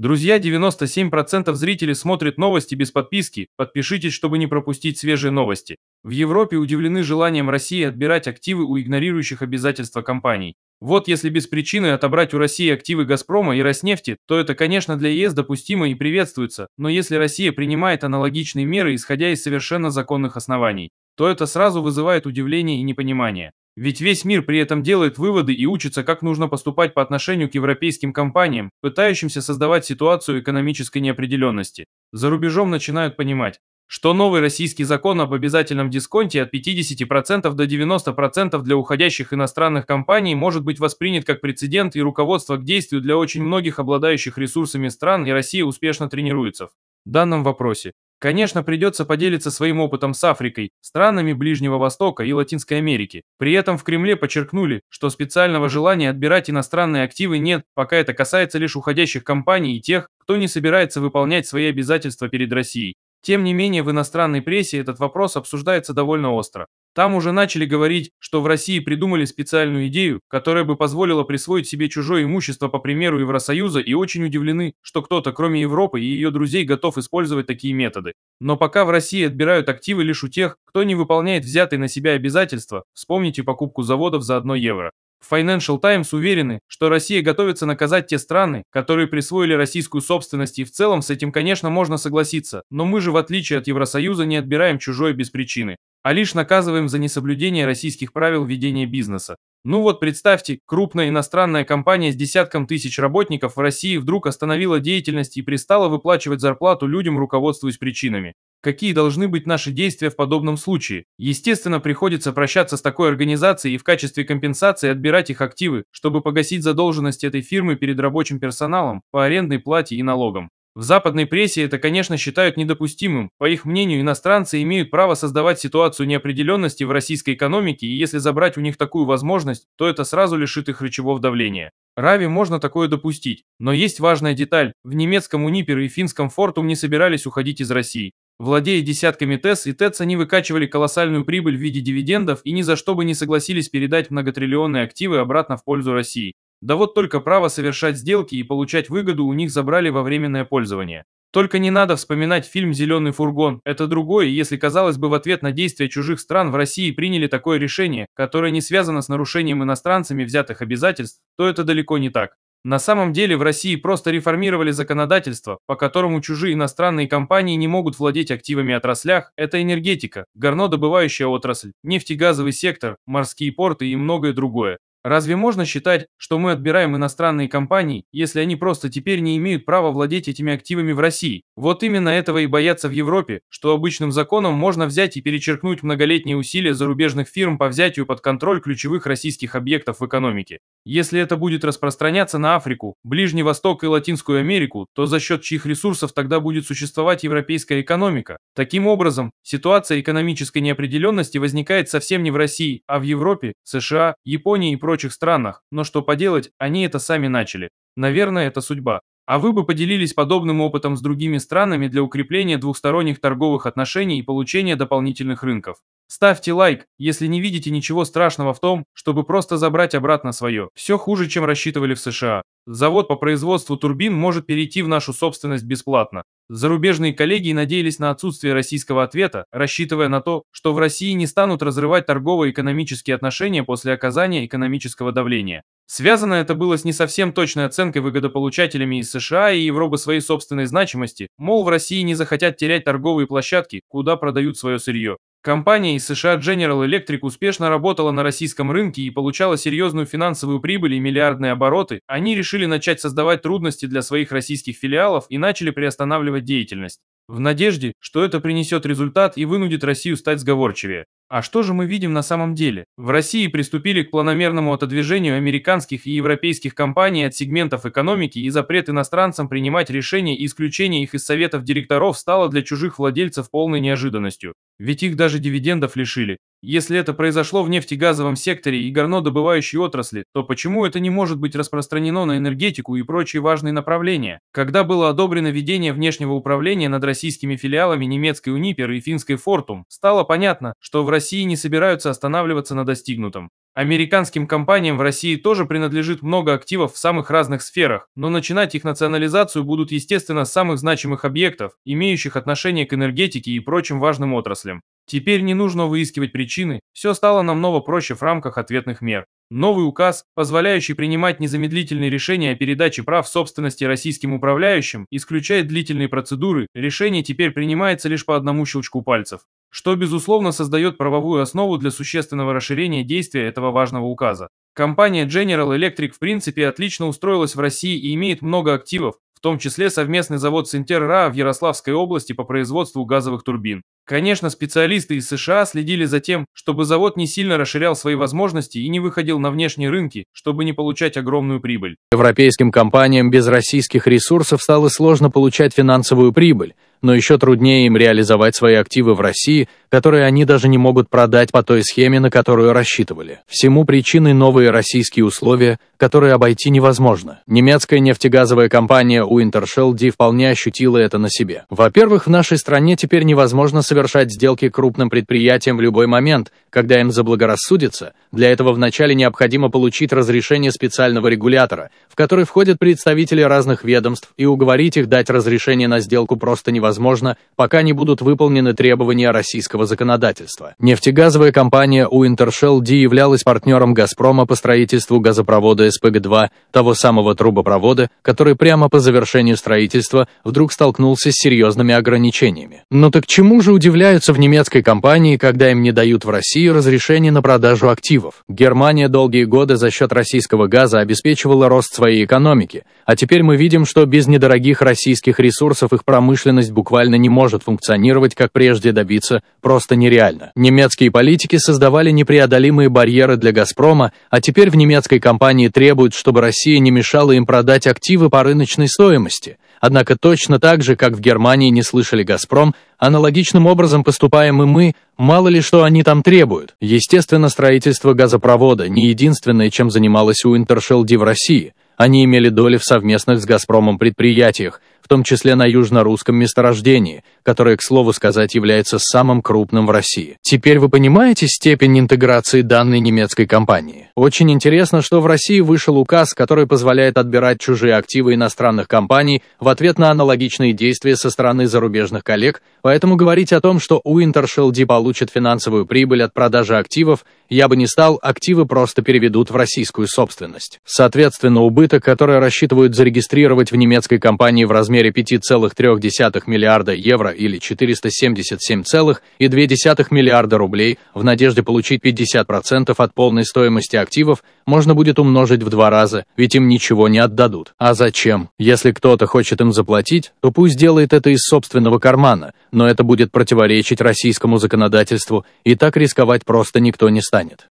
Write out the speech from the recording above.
Друзья, 97% зрителей смотрят новости без подписки, подпишитесь, чтобы не пропустить свежие новости. В Европе удивлены желанием России отбирать активы у игнорирующих обязательства компаний. Вот если без причины отобрать у России активы «Газпрома» и «Роснефти», то это, конечно, для ЕС допустимо и приветствуется, но если Россия принимает аналогичные меры, исходя из совершенно законных оснований, то это сразу вызывает удивление и непонимание. Ведь весь мир при этом делает выводы и учится, как нужно поступать по отношению к европейским компаниям, пытающимся создавать ситуацию экономической неопределенности. За рубежом начинают понимать, что новый российский закон об обязательном дисконте от 50% до 90% для уходящих иностранных компаний может быть воспринят как прецедент и руководство к действию для очень многих обладающих ресурсами стран, и Россия успешно тренируется в данном вопросе. Конечно, придется поделиться своим опытом с Африкой, странами Ближнего Востока и Латинской Америки. При этом в Кремле подчеркнули, что специального желания отбирать иностранные активы нет, пока это касается лишь уходящих компаний и тех, кто не собирается выполнять свои обязательства перед Россией. Тем не менее, в иностранной прессе этот вопрос обсуждается довольно остро. Там уже начали говорить, что в России придумали специальную идею, которая бы позволила присвоить себе чужое имущество по примеру Евросоюза и очень удивлены, что кто-то, кроме Европы и ее друзей, готов использовать такие методы. Но пока в России отбирают активы лишь у тех, кто не выполняет взятые на себя обязательства, вспомните покупку заводов за 1 евро. В Financial Times уверены, что Россия готовится наказать те страны, которые присвоили российскую собственность и в целом с этим, конечно, можно согласиться, но мы же в отличие от Евросоюза не отбираем чужое без причины, а лишь наказываем за несоблюдение российских правил ведения бизнеса. Ну вот представьте, крупная иностранная компания с десятком тысяч работников в России вдруг остановила деятельность и пристала выплачивать зарплату людям, руководствуясь причинами какие должны быть наши действия в подобном случае. Естественно, приходится прощаться с такой организацией и в качестве компенсации отбирать их активы, чтобы погасить задолженность этой фирмы перед рабочим персоналом по арендной плате и налогам. В западной прессе это, конечно, считают недопустимым. По их мнению, иностранцы имеют право создавать ситуацию неопределенности в российской экономике, и если забрать у них такую возможность, то это сразу лишит их рычевого давления. Рави можно такое допустить, но есть важная деталь. В немецком Унипер и финском Фортум не собирались уходить из России. Владея десятками ТЭС и ТЭЦ, они выкачивали колоссальную прибыль в виде дивидендов и ни за что бы не согласились передать многотриллионные активы обратно в пользу России. Да вот только право совершать сделки и получать выгоду у них забрали во временное пользование. Только не надо вспоминать фильм «Зеленый фургон». Это другое, если, казалось бы, в ответ на действия чужих стран в России приняли такое решение, которое не связано с нарушением иностранцами взятых обязательств, то это далеко не так. На самом деле в России просто реформировали законодательство, по которому чужие иностранные компании не могут владеть активами отраслях, это энергетика, горнодобывающая отрасль, нефтегазовый сектор, морские порты и многое другое. Разве можно считать, что мы отбираем иностранные компании, если они просто теперь не имеют права владеть этими активами в России? Вот именно этого и боятся в Европе, что обычным законом можно взять и перечеркнуть многолетние усилия зарубежных фирм по взятию под контроль ключевых российских объектов в экономике. Если это будет распространяться на Африку, Ближний Восток и Латинскую Америку, то за счет чьих ресурсов тогда будет существовать европейская экономика? Таким образом, ситуация экономической неопределенности возникает совсем не в России, а в Европе, США, Японии и прочих странах, но что поделать, они это сами начали. Наверное, это судьба. А вы бы поделились подобным опытом с другими странами для укрепления двухсторонних торговых отношений и получения дополнительных рынков. Ставьте лайк, если не видите ничего страшного в том, чтобы просто забрать обратно свое. Все хуже, чем рассчитывали в США. Завод по производству турбин может перейти в нашу собственность бесплатно. Зарубежные коллеги надеялись на отсутствие российского ответа, рассчитывая на то, что в России не станут разрывать торгово-экономические отношения после оказания экономического давления. Связано это было с не совсем точной оценкой выгодополучателями из США и Европы своей собственной значимости, мол, в России не захотят терять торговые площадки, куда продают свое сырье. Компания из США General Electric успешно работала на российском рынке и получала серьезную финансовую прибыль и миллиардные обороты, они решили начать создавать трудности для своих российских филиалов и начали приостанавливать деятельность. В надежде, что это принесет результат и вынудит Россию стать сговорчивее. А что же мы видим на самом деле? В России приступили к планомерному отодвижению американских и европейских компаний от сегментов экономики и запрет иностранцам принимать решения и исключение их из советов директоров стало для чужих владельцев полной неожиданностью. Ведь их даже дивидендов лишили. Если это произошло в нефтегазовом секторе и горнодобывающей отрасли, то почему это не может быть распространено на энергетику и прочие важные направления? Когда было одобрено ведение внешнего управления над российскими филиалами немецкой Унипер и финской Фортум, стало понятно, что в России не собираются останавливаться на достигнутом. Американским компаниям в России тоже принадлежит много активов в самых разных сферах, но начинать их национализацию будут, естественно, с самых значимых объектов, имеющих отношение к энергетике и прочим важным отраслям. Теперь не нужно выискивать причины, все стало намного проще в рамках ответных мер. Новый указ, позволяющий принимать незамедлительные решения о передаче прав собственности российским управляющим, исключает длительные процедуры, решение теперь принимается лишь по одному щелчку пальцев, что, безусловно, создает правовую основу для существенного расширения действия этого важного указа. Компания General Electric в принципе отлично устроилась в России и имеет много активов, в том числе совместный завод Синтерра в Ярославской области по производству газовых турбин. Конечно, специалисты из США следили за тем, чтобы завод не сильно расширял свои возможности и не выходил на внешние рынки, чтобы не получать огромную прибыль. Европейским компаниям без российских ресурсов стало сложно получать финансовую прибыль но еще труднее им реализовать свои активы в России, которые они даже не могут продать по той схеме, на которую рассчитывали. Всему причины новые российские условия, которые обойти невозможно. Немецкая нефтегазовая компания Wintershell D вполне ощутила это на себе. Во-первых, в нашей стране теперь невозможно совершать сделки крупным предприятиям в любой момент, когда им заблагорассудится, для этого вначале необходимо получить разрешение специального регулятора, в который входят представители разных ведомств, и уговорить их дать разрешение на сделку просто невозможно, пока не будут выполнены требования российского законодательства. Нефтегазовая компания Уинтершелл Ди являлась партнером «Газпрома» по строительству газопровода СПГ-2, того самого трубопровода, который прямо по завершению строительства вдруг столкнулся с серьезными ограничениями. Но «Ну так чему же удивляются в немецкой компании, когда им не дают в России Россию разрешение на продажу активов. Германия долгие годы за счет российского газа обеспечивала рост своей экономики, а теперь мы видим, что без недорогих российских ресурсов их промышленность буквально не может функционировать, как прежде добиться, просто нереально. Немецкие политики создавали непреодолимые барьеры для «Газпрома», а теперь в немецкой компании требуют, чтобы Россия не мешала им продать активы по рыночной стоимости. Однако точно так же, как в Германии не слышали «Газпром», аналогичным образом поступаем и мы, мало ли что они там требуют. Естественно, строительство газопровода не единственное, чем занималась у в России. Они имели доли в совместных с «Газпромом» предприятиях, том числе на южно-русском месторождении, которое, к слову сказать, является самым крупным в России. Теперь вы понимаете степень интеграции данной немецкой компании? Очень интересно, что в России вышел указ, который позволяет отбирать чужие активы иностранных компаний в ответ на аналогичные действия со стороны зарубежных коллег, поэтому говорить о том, что у Ди получит финансовую прибыль от продажи активов, я бы не стал, активы просто переведут в российскую собственность. Соответственно, убыток, который рассчитывают зарегистрировать в немецкой компании в размере размере 5,3 миллиарда евро или 477,2 миллиарда рублей в надежде получить 50% от полной стоимости активов можно будет умножить в два раза, ведь им ничего не отдадут. А зачем? Если кто-то хочет им заплатить, то пусть делает это из собственного кармана, но это будет противоречить российскому законодательству, и так рисковать просто никто не станет.